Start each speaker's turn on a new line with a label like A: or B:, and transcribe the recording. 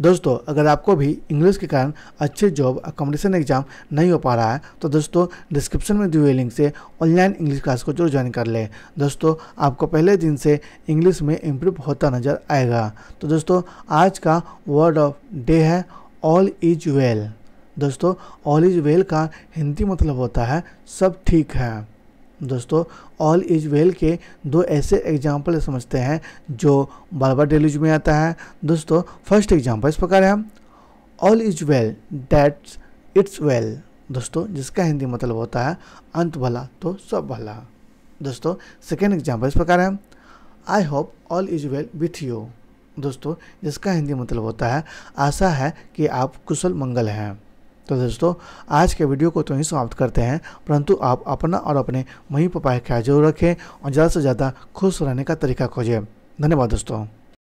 A: दोस्तों अगर आपको भी इंग्लिश के कारण अच्छे जॉब अकोमोडेशन एग्जाम नहीं हो पा रहा है तो दोस्तों डिस्क्रिप्शन में दिए हुए लिंक से ऑनलाइन इंग्लिश क्लास को जरूर ज्वाइन कर लें दोस्तों आपको पहले दिन से इंग्लिश में इम्प्रूव होता नज़र आएगा तो दोस्तों आज का वर्ड ऑफ डे है ऑल इज वेल दोस्तों ऑल इज वेल का हिंदी मतलब होता है सब ठीक है दोस्तों ऑल इज वेल के दो ऐसे एग्जाम्पल समझते हैं जो बार बार डेलीज में आता है दोस्तों फर्स्ट एग्जाम्पल इस प्रकार है all is well that's it's well दोस्तों जिसका हिंदी मतलब होता है अंत भला तो सब भला दोस्तों सेकेंड एग्जाम्पल इस प्रकार है I hope all is well with you दोस्तों जिसका हिंदी मतलब होता है आशा है कि आप कुशल मंगल हैं तो दोस्तों आज के वीडियो को तो ही समाप्त करते हैं परंतु आप अपना और अपने मम्मी पापा का ख्याल जरूर रखें और ज़्यादा से ज़्यादा खुश रहने का तरीका खोजें धन्यवाद दोस्तों